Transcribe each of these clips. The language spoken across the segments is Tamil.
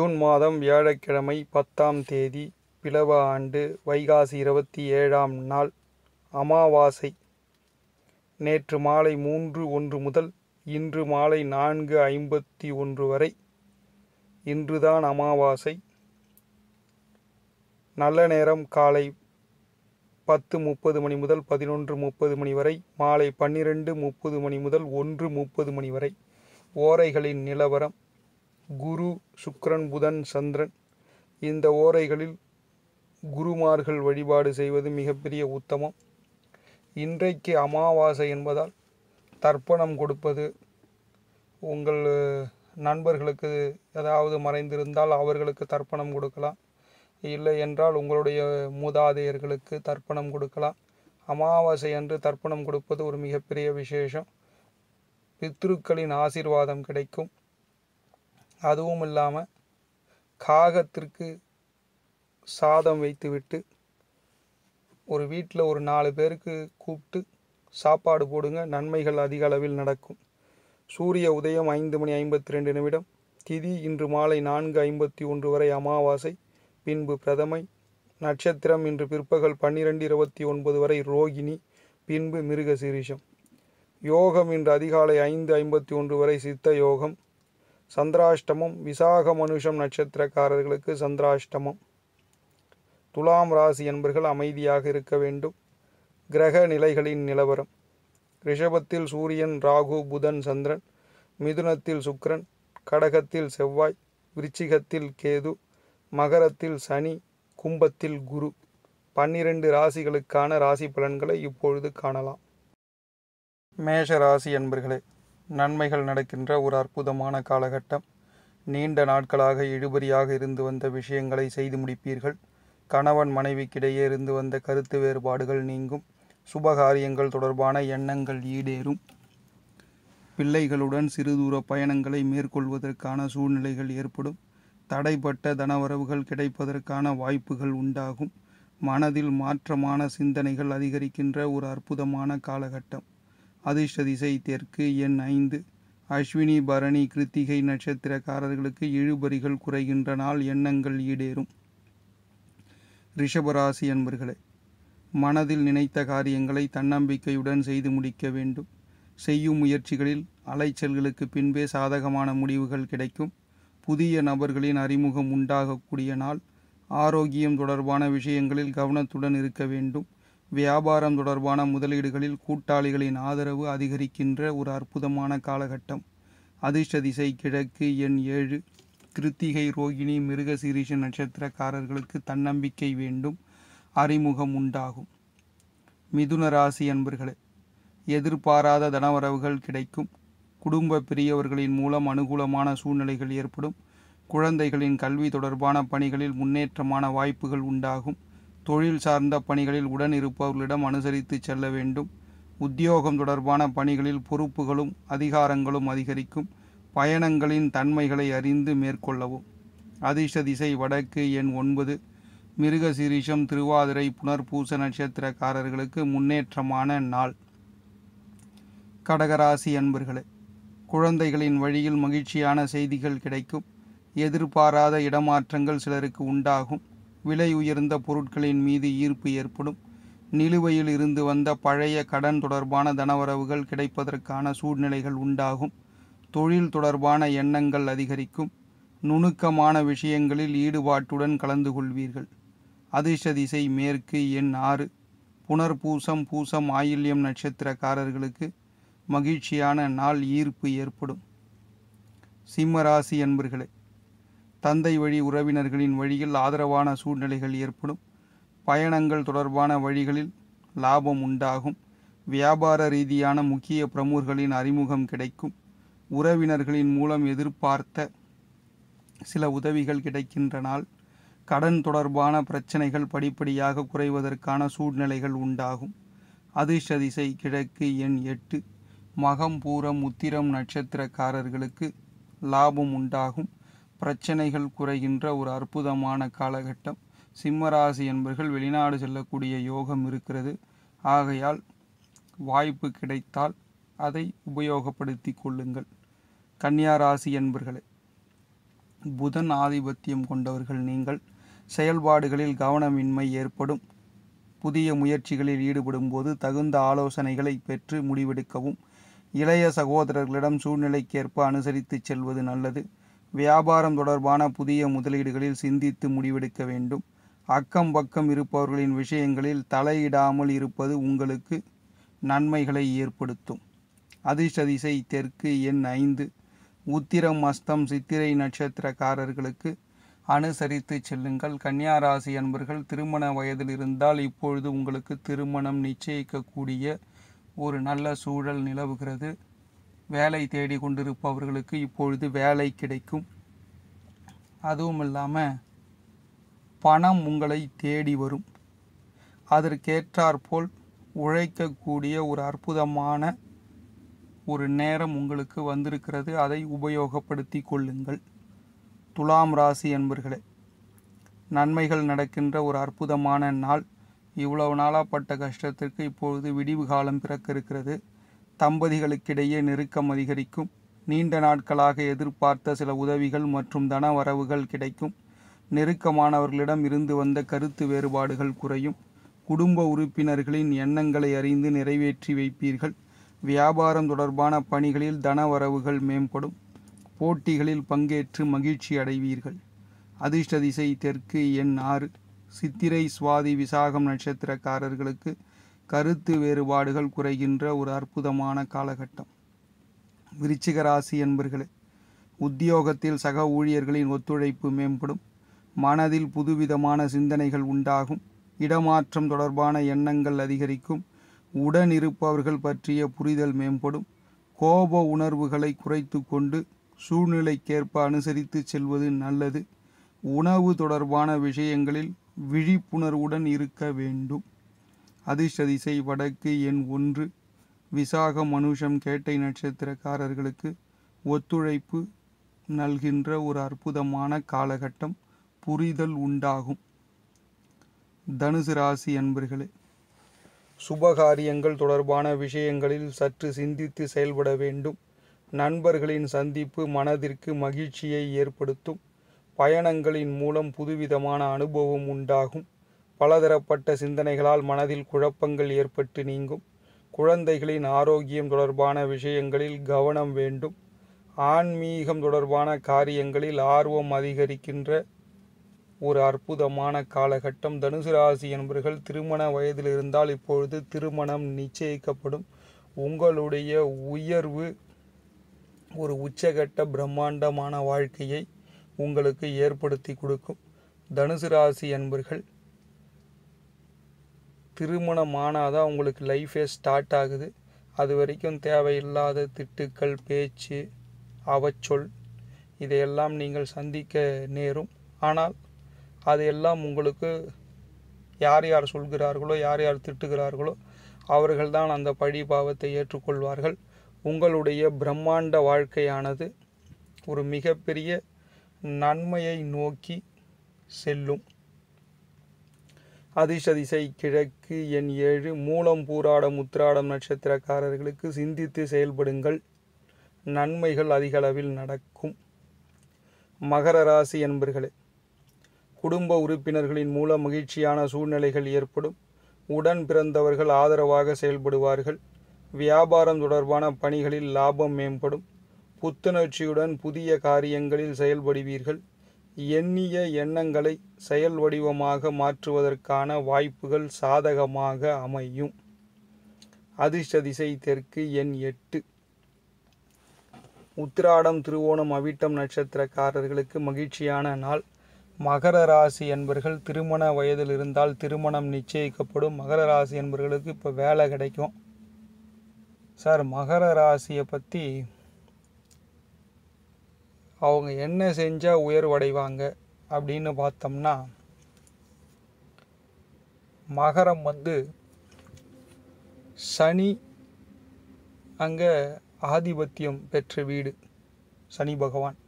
ஜூன் மாதம் வியாழக்கிழமை பத்தாம் தேதி பிளவ ஆண்டு வைகாசி இருபத்தி ஏழாம் நாள் அமாவாசை நேற்று மாலை மூன்று ஒன்று முதல் இன்று மாலை நான்கு ஐம்பத்தி ஒன்று வரை இன்றுதான் அமாவாசை நல்ல நேரம் காலை பத்து முப்பது மணி முதல் பதினொன்று முப்பது மணி வரை மாலை பன்னிரெண்டு முப்பது மணி முதல் ஒன்று முப்பது மணி வரை ஓரைகளின் நிலவரம் குரு சுக்ரன் புதன் சந்திரன் இந்த ஓரைகளில் குருமார்கள் வழிபாடு செய்வது மிகப்பெரிய உத்தமம் இன்றைக்கு அமாவாசை என்பதால் தர்ப்பணம் கொடுப்பது உங்கள் நண்பர்களுக்கு ஏதாவது மறைந்திருந்தால் அவர்களுக்கு தர்ப்பணம் கொடுக்கலாம் இல்லை என்றால் உங்களுடைய மூதாதையர்களுக்கு தர்ப்பணம் கொடுக்கலாம் அமாவாசை என்று தர்ப்பணம் கொடுப்பது ஒரு மிகப்பெரிய விசேஷம் பித்ருக்களின் ஆசீர்வாதம் கிடைக்கும் அதுவும் இல்லாமல் காகத்திற்கு சாதம் வைத்துவிட்டு ஒரு வீட்டில் ஒரு நாலு பேருக்கு கூப்பிட்டு சாப்பாடு போடுங்க நன்மைகள் அதிக அளவில் நடக்கும் சூரிய உதயம் ஐந்து மணி ஐம்பத்தி ரெண்டு நிமிடம் திதி இன்று மாலை நான்கு ஐம்பத்தி ஒன்று வரை அமாவாசை பின்பு பிரதமை நட்சத்திரம் இன்று பிற்பகல் பன்னிரெண்டு இருபத்தி ஒன்பது வரை ரோகிணி பின்பு மிருகசீரிஷம் யோகம் இன்று அதிகாலை ஐந்து ஐம்பத்தி ஒன்று வரை சித்த யோகம் சந்திராஷ்டமம் விசாக மனுஷம் நட்சத்திரக்காரர்களுக்கு சந்திராஷ்டமம் துலாம் ராசி என்பர்கள் அமைதியாக இருக்க வேண்டும் கிரக நிலைகளின் நிலவரம் ரிஷபத்தில் சூரியன் ராகு புதன் சந்திரன் மிதுனத்தில் சுக்ரன் கடகத்தில் செவ்வாய் விருச்சிகத்தில் கேது மகரத்தில் சனி கும்பத்தில் குரு பன்னிரண்டு ராசிகளுக்கான ராசி பலன்களை இப்பொழுது காணலாம் மேஷ ராசி என்பர்களே நன்மைகள் நடக்கின்ற ஒரு அற்புதமான காலகட்டம் நீண்ட நாட்களாக இழுபறியாக இருந்து வந்த விஷயங்களை செய்து முடிப்பீர்கள் கணவன் மனைவிக்கிடையே இருந்து வந்த கருத்து வேறுபாடுகள் நீங்கும் சுபகாரியங்கள் தொடர்பான எண்ணங்கள் ஈடேறும் பிள்ளைகளுடன் சிறுதூர பயணங்களை மேற்கொள்வதற்கான சூழ்நிலைகள் ஏற்படும் தடைப்பட்ட தனவரவுகள் கிடைப்பதற்கான வாய்ப்புகள் உண்டாகும் மனதில் மாற்றமான சிந்தனைகள் அதிகரிக்கின்ற ஒரு அற்புதமான காலகட்டம் அதிர்ஷ்டதிசை தெற்கு எண் ஐந்து அஸ்வினி பரணி கிருத்திகை நட்சத்திரக்காரர்களுக்கு இழுபறிகள் குறைகின்ற நாள் எண்ணங்கள் ஈடேறும் ரிஷபராசி அன்பர்களே மனதில் நினைத்த காரியங்களை தன்னம்பிக்கையுடன் செய்து முடிக்க வேண்டும் செய்யும் முயற்சிகளில் அலைச்சல்களுக்கு பின்பே சாதகமான முடிவுகள் கிடைக்கும் புதிய நபர்களின் அறிமுகம் உண்டாகக்கூடிய நாள் ஆரோக்கியம் தொடர்பான விஷயங்களில் கவனத்துடன் இருக்க வேண்டும் வியாபாரம் தொடர்பான முதலீடுகளில் கூட்டாளிகளின் ஆதரவு அதிகரிக்கின்ற ஒரு அற்புதமான காலகட்டம் அதிர்ஷ்ட திசை கிழக்கு எண் ஏழு கிருத்திகை ரோகிணி மிருகசீரிஷ நட்சத்திரக்காரர்களுக்கு தன்னம்பிக்கை வேண்டும் அறிமுகம் உண்டாகும் மிதுன ராசி அன்பர்களே எதிர்பாராத தனவரவுகள் கிடைக்கும் குடும்ப பெரியவர்களின் மூலம் அனுகூலமான சூழ்நிலைகள் ஏற்படும் குழந்தைகளின் கல்வி தொடர்பான பணிகளில் முன்னேற்றமான வாய்ப்புகள் உண்டாகும் தொழில் சார்ந்த பணிகளில் உடன் இருப்பவர்களிடம் அனுசரித்து செல்ல வேண்டும் உத்தியோகம் தொடர்பான பணிகளில் பொறுப்புகளும் அதிகாரங்களும் அதிகரிக்கும் பயணங்களின் தன்மைகளை அறிந்து மேற்கொள்ளவும் அதிர்ஷ்ட திசை வடக்கு எண் ஒன்பது மிருகசிரீஷம் திருவாதிரை புனர்பூச நட்சத்திரக்காரர்களுக்கு முன்னேற்றமான நாள் கடகராசி அன்பர்களே குழந்தைகளின் வழியில் மகிழ்ச்சியான செய்திகள் கிடைக்கும் எதிர்பாராத இடமாற்றங்கள் சிலருக்கு உண்டாகும் விலை உயர்ந்த பொருட்களின் மீது ஈர்ப்பு ஏற்படும் நிலுவையில் இருந்து வந்த பழைய கடன் தொடர்பான தனவரவுகள் கிடைப்பதற்கான சூழ்நிலைகள் உண்டாகும் தொழில் தொடர்பான எண்ணங்கள் அதிகரிக்கும் நுணுக்கமான விஷயங்களில் ஈடுபாட்டுடன் கலந்து கொள்வீர்கள் அதிர்ஷ்ட திசை மேற்கு எண் ஆறு புனர்பூசம் பூசம் ஆயில்யம் நட்சத்திரக்காரர்களுக்கு மகிழ்ச்சியான நாள் ஈர்ப்பு ஏற்படும் சிம்மராசி அன்பர்களே தந்தை வழி உறவினர்களின் வழியில் ஆதரவான சூழ்நிலைகள் ஏற்படும் பயணங்கள் தொடர்பான வழிகளில் லாபம் உண்டாகும் வியாபார ரீதியான முக்கிய பிரமுகர்களின் அறிமுகம் கிடைக்கும் உறவினர்களின் மூலம் எதிர்பார்த்த சில உதவிகள் கிடைக்கின்றனால் கடன் தொடர்பான பிரச்சனைகள் படிப்படியாக குறைவதற்கான சூழ்நிலைகள் உண்டாகும் அதிர்ஷ்ட திசை கிழக்கு எண் எட்டு மகம் பூரம் உத்திரம் நட்சத்திரக்காரர்களுக்கு லாபம் உண்டாகும் பிரச்சனைகள் குறைகின்ற ஒரு அற்புதமான காலகட்டம் சிம்மராசி என்பர்கள் வெளிநாடு செல்லக்கூடிய யோகம் இருக்கிறது ஆகையால் வாய்ப்பு கிடைத்தால் அதை உபயோகப்படுத்தி கொள்ளுங்கள் கன்னியா ராசி என்பர்களே புதன் ஆதிபத்தியம் கொண்டவர்கள் நீங்கள் செயல்பாடுகளில் கவனமின்மை ஏற்படும் புதிய முயற்சிகளில் ஈடுபடும் போது தகுந்த ஆலோசனைகளை பெற்று முடிவெடுக்கவும் இளைய சகோதரர்களிடம் சூழ்நிலைக்கேற்ப அனுசரித்து செல்வது நல்லது வியாபாரம் தொடர்பான புதிய முதலீடுகளில் சிந்தித்து முடிவெடுக்க வேண்டும் அக்கம் பக்கம் இருப்பவர்களின் விஷயங்களில் தலையிடாமல் இருப்பது உங்களுக்கு நன்மைகளை ஏற்படுத்தும் அதிசதிசை தெற்கு எண் ஐந்து உத்திரம் அஸ்தம் சித்திரை நட்சத்திரக்காரர்களுக்கு அனுசரித்து செல்லுங்கள் கன்னியாராசி அன்பர்கள் திருமண வயதில் இருந்தால் இப்பொழுது உங்களுக்கு திருமணம் நிச்சயிக்கக்கூடிய ஒரு நல்ல சூழல் நிலவுகிறது வேலை தேடி கொண்டிருப்பவர்களுக்கு இப்பொழுது வேலை கிடைக்கும் அதுவும் இல்லாமல் பணம் உங்களை தேடி வரும் அதற்கேற்றாற்போல் உழைக்கக்கூடிய ஒரு அற்புதமான ஒரு நேரம் உங்களுக்கு வந்திருக்கிறது அதை உபயோகப்படுத்தி கொள்ளுங்கள் துலாம் ராசி என்பர்களே நன்மைகள் நடக்கின்ற ஒரு அற்புதமான நாள் இவ்வளவு நாளாக பட்ட கஷ்டத்திற்கு இப்பொழுது விடிவு காலம் பிறக்க இருக்கிறது தம்பதிகளுக்கிடையே நெருக்கம் அதிகரிக்கும் நீண்ட நாட்களாக எதிர்பார்த்த சில உதவிகள் மற்றும் தனவரவுகள் கிடைக்கும் நெருக்கமானவர்களிடம் இருந்து வந்த கருத்து வேறுபாடுகள் குறையும் குடும்ப உறுப்பினர்களின் எண்ணங்களை அறிந்து நிறைவேற்றி வைப்பீர்கள் வியாபாரம் தொடர்பான பணிகளில் தனவரவுகள் மேம்படும் போட்டிகளில் பங்கேற்று மகிழ்ச்சி அடைவீர்கள் அதிர்ஷ்ட திசை தெற்கு எண் ஆறு சித்திரை சுவாதி விசாகம் நட்சத்திரக்காரர்களுக்கு கருத்து வேறுபாடுகள் குறைகின்ற ஒரு அற்புதமான காலகட்டம் விருச்சிக ராசி என்பர்களே உத்தியோகத்தில் சக ஊழியர்களின் ஒத்துழைப்பு மேம்படும் மனதில் புதுவிதமான சிந்தனைகள் உண்டாகும் இடமாற்றம் தொடர்பான எண்ணங்கள் அதிகரிக்கும் உடன் இருப்பவர்கள் பற்றிய புரிதல் மேம்படும் கோப உணர்வுகளை குறைத்து கொண்டு சூழ்நிலைக்கேற்ப அனுசரித்து செல்வது நல்லது உணவு தொடர்பான விஷயங்களில் விழிப்புணர்வுடன் இருக்க வேண்டும் அதிர்ஷ்டதிசை வடக்கு எண் ஒன்று விசாக மனுஷம் கேட்டை நட்சத்திரக்காரர்களுக்கு ஒத்துழைப்பு நல்கின்ற ஒரு அற்புதமான காலகட்டம் புரிதல் உண்டாகும் தனுசு ராசி அன்பர்களே சுபகாரியங்கள் தொடர்பான விஷயங்களில் சற்று சிந்தித்து செயல்பட வேண்டும் நண்பர்களின் சந்திப்பு மனதிற்கு மகிழ்ச்சியை ஏற்படுத்தும் பயணங்களின் மூலம் புதுவிதமான அனுபவம் உண்டாகும் பலதரப்பட்ட சிந்தனைகளால் மனதில் குழப்பங்கள் ஏற்பட்டு நீங்கும் குழந்தைகளின் ஆரோக்கியம் தொடர்பான விஷயங்களில் கவனம் வேண்டும் ஆன்மீகம் தொடர்பான காரியங்களில் ஆர்வம் அதிகரிக்கின்ற ஒரு அற்புதமான காலகட்டம் தனுசு ராசி என்பவர்கள் திருமண வயதில் இருந்தால் இப்பொழுது திருமணம் நிச்சயிக்கப்படும் உங்களுடைய உயர்வு ஒரு உச்சகட்ட பிரம்மாண்டமான வாழ்க்கையை உங்களுக்கு ஏற்படுத்தி கொடுக்கும் தனுசு ராசி என்பர்கள் திருமணம் தான் உங்களுக்கு லைஃபே ஸ்டார்ட் ஆகுது அது வரைக்கும் தேவையில்லாத திட்டுக்கள் பேச்சு அவச்சொல் இதையெல்லாம் நீங்கள் சந்திக்க நேரும் ஆனால் அதையெல்லாம் உங்களுக்கு யார் யார் சொல்கிறார்களோ யார் யார் திட்டுகிறார்களோ அவர்கள்தான் அந்த பழி பாவத்தை ஏற்றுக்கொள்வார்கள் உங்களுடைய பிரம்மாண்ட வாழ்க்கையானது ஒரு மிகப்பெரிய நன்மையை நோக்கி செல்லும் அதிசதிசை கிழக்கு எண் ஏழு மூலம் பூராடம் உத்திராடம் நட்சத்திரக்காரர்களுக்கு சிந்தித்து செயல்படுங்கள் நன்மைகள் அதிகளவில் நடக்கும் மகர ராசி என்பர்களே குடும்ப உறுப்பினர்களின் மூலம் மகிழ்ச்சியான சூழ்நிலைகள் ஏற்படும் உடன் பிறந்தவர்கள் ஆதரவாக செயல்படுவார்கள் வியாபாரம் தொடர்பான பணிகளில் லாபம் மேம்படும் புத்துணர்ச்சியுடன் புதிய காரியங்களில் செயல்படுவீர்கள் எண்ணிய எண்ணங்களை செயல் வடிவமாக மாற்றுவதற்கான வாய்ப்புகள் சாதகமாக அமையும் அதிர்ஷ்ட திசை தெற்கு எண் எட்டு உத்திராடம் திருவோணம் அவிட்டம் நட்சத்திரக்காரர்களுக்கு மகிழ்ச்சியான நாள் மகர ராசி என்பர்கள் திருமண வயதில் இருந்தால் திருமணம் நிச்சயிக்கப்படும் மகர ராசி என்பர்களுக்கு இப்போ வேலை கிடைக்கும் சார் மகர ராசியை பற்றி அவங்க என்ன செஞ்சால் உயர்வடைவாங்க அப்படின்னு பார்த்தோம்னா மகரம் வந்து சனி அங்கே ஆதிபத்தியம் பெற்ற வீடு சனி பகவான்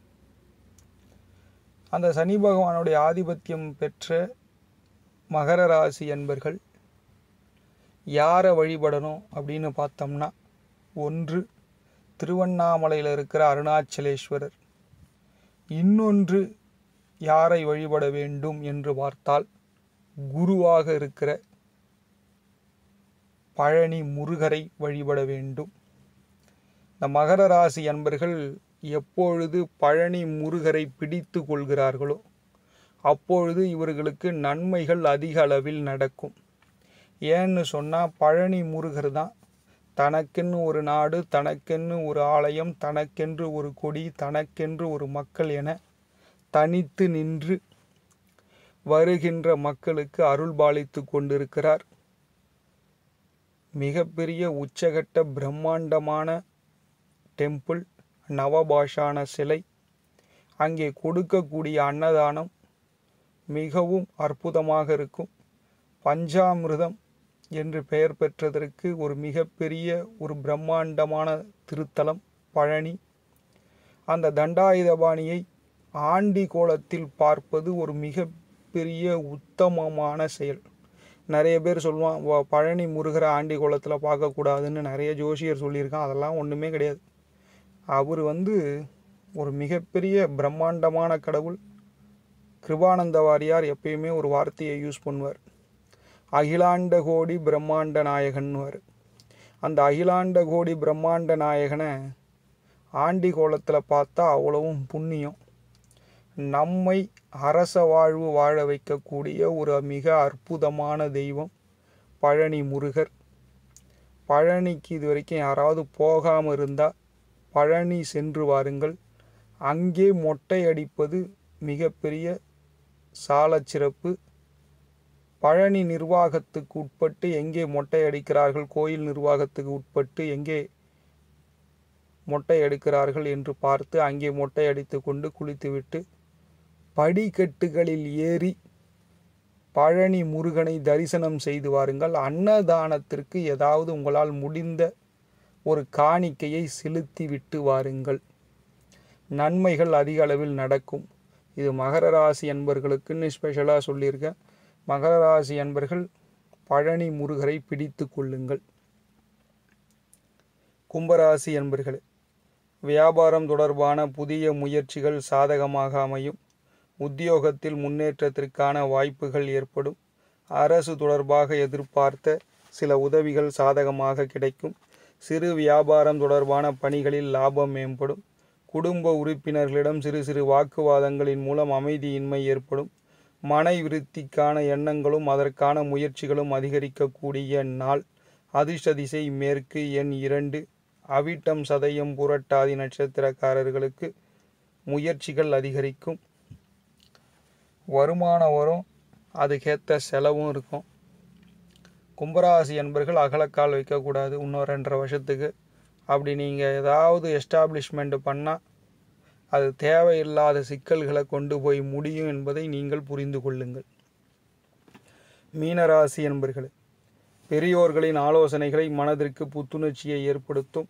அந்த சனி பகவானுடைய ஆதிபத்தியம் பெற்ற மகர ராசி என்பர்கள் யாரை வழிபடணும் அப்படின்னு பார்த்தோம்னா ஒன்று திருவண்ணாமலையில் இருக்கிற அருணாச்சலேஸ்வரர் இன்னொன்று யாரை வழிபட வேண்டும் என்று பார்த்தால் குருவாக இருக்கிற பழனி முருகரை வழிபட வேண்டும் இந்த மகர ராசி அன்பர்கள் எப்பொழுது பழனி முருகரை பிடித்து கொள்கிறார்களோ அப்பொழுது இவர்களுக்கு நன்மைகள் அதிக அளவில் நடக்கும் ஏன்னு சொன்னால் பழனி முருகர் தான் தனக்கென்று ஒரு நாடு தனக்கென்று ஒரு ஆலயம் தனக்கென்று ஒரு கொடி தனக்கென்று ஒரு மக்கள் என தனித்து நின்று வருகின்ற மக்களுக்கு அருள்பாலித்து கொண்டிருக்கிறார் மிகப்பெரிய உச்சகட்ட பிரம்மாண்டமான டெம்பிள் நவபாஷான சிலை அங்கே கொடுக்கக்கூடிய அன்னதானம் மிகவும் அற்புதமாக இருக்கும் பஞ்சாமிர்தம் என்று பெயர் பெற்றதற்கு ஒரு மிகப்பெரிய ஒரு பிரம்மாண்டமான திருத்தலம் பழனி அந்த தண்டாயுதபாணியை ஆண்டி கோலத்தில் பார்ப்பது ஒரு மிகப்பெரிய உத்தமமான செயல் நிறைய பேர் சொல்லுவான் பழனி முருகரை ஆண்டி கோலத்தில் பார்க்கக்கூடாதுன்னு நிறைய ஜோசியர் சொல்லியிருக்கான் அதெல்லாம் ஒன்றுமே கிடையாது அவர் வந்து ஒரு மிகப்பெரிய பிரம்மாண்டமான கடவுள் கிருபானந்த வாரியார் எப்பயுமே ஒரு வார்த்தையை யூஸ் பண்ணுவார் அகிலாண்ட கோடி பிரம்மாண்ட நாயகன்வார் அந்த அகிலாண்ட கோடி பிரம்மாண்ட நாயகனை ஆண்டி கோலத்தில் பார்த்தா அவ்வளவும் புண்ணியம் நம்மை அரச வாழ்வு வாழ வைக்கக்கூடிய ஒரு மிக அற்புதமான தெய்வம் பழனி முருகர் பழனிக்கு இது வரைக்கும் யாராவது போகாமல் இருந்தால் பழனி சென்று வாருங்கள் அங்கே மொட்டை அடிப்பது மிகப்பெரிய சால சிறப்பு பழனி நிர்வாகத்துக்கு உட்பட்டு எங்கே மொட்டை அடிக்கிறார்கள் கோயில் நிர்வாகத்துக்கு உட்பட்டு எங்கே மொட்டை அடிக்கிறார்கள் என்று பார்த்து அங்கே மொட்டை அடித்து கொண்டு குளித்துவிட்டு படிக்கட்டுகளில் ஏறி பழனி முருகனை தரிசனம் செய்து வாருங்கள் அன்னதானத்திற்கு ஏதாவது உங்களால் முடிந்த ஒரு காணிக்கையை செலுத்தி விட்டு வாருங்கள் நன்மைகள் அதிக அளவில் நடக்கும் இது மகர ராசி என்பர்களுக்குன்னு ஸ்பெஷலாக சொல்லியிருக்கேன் மகர ராசி அன்பர்கள் பழனி முருகரை பிடித்து கொள்ளுங்கள் கும்பராசி அன்பர்கள் வியாபாரம் தொடர்பான புதிய முயற்சிகள் சாதகமாக அமையும் உத்தியோகத்தில் முன்னேற்றத்திற்கான வாய்ப்புகள் ஏற்படும் அரசு தொடர்பாக எதிர்பார்த்த சில உதவிகள் சாதகமாக கிடைக்கும் சிறு வியாபாரம் தொடர்பான பணிகளில் லாபம் மேம்படும் குடும்ப உறுப்பினர்களிடம் சிறு சிறு வாக்குவாதங்களின் மூலம் அமைதியின்மை ஏற்படும் மனை விருத்திக்கான எண்ணங்களும் அதற்கான முயற்சிகளும் அதிகரிக்கக்கூடிய நாள் அதிர்ஷ்ட திசை மேற்கு எண் இரண்டு அவிட்டம் சதயம் புரட்டாதி நட்சத்திரக்காரர்களுக்கு முயற்சிகள் அதிகரிக்கும் வருமானம் வரும் அதுக்கேற்ற செலவும் இருக்கும் கும்பராசி என்பர்கள் அகலக்கால் வைக்கக்கூடாது இன்னொரு ரெண்டரை வருஷத்துக்கு அப்படி நீங்கள் ஏதாவது எஸ்டாப்ளிஷ்மெண்ட்டு பண்ணால் அது தேவையில்லாத சிக்கல்களை கொண்டு போய் முடியும் என்பதை நீங்கள் புரிந்து கொள்ளுங்கள் மீனராசி என்பர்களே பெரியோர்களின் ஆலோசனைகளை மனதிற்கு புத்துணர்ச்சியை ஏற்படுத்தும்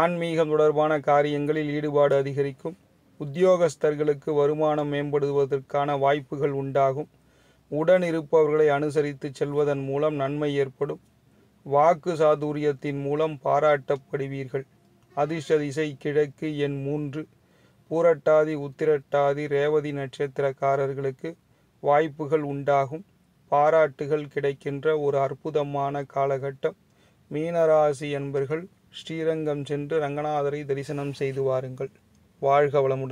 ஆன்மீகம் தொடர்பான காரியங்களில் ஈடுபாடு அதிகரிக்கும் உத்தியோகஸ்தர்களுக்கு வருமானம் மேம்படுவதற்கான வாய்ப்புகள் உண்டாகும் உடன் இருப்பவர்களை அனுசரித்து செல்வதன் மூலம் நன்மை ஏற்படும் வாக்கு சாதுரியத்தின் மூலம் பாராட்டப்படுவீர்கள் அதிர்ஷ்ட திசை கிழக்கு என் மூன்று பூரட்டாதி உத்திரட்டாதி ரேவதி நட்சத்திரக்காரர்களுக்கு வாய்ப்புகள் உண்டாகும் பாராட்டுகள் கிடைக்கின்ற ஒரு அற்புதமான காலகட்டம் மீனராசி என்பர்கள் ஸ்ரீரங்கம் சென்று ரங்கநாதரை தரிசனம் செய்து வாருங்கள் வாழ்க வளமுடன்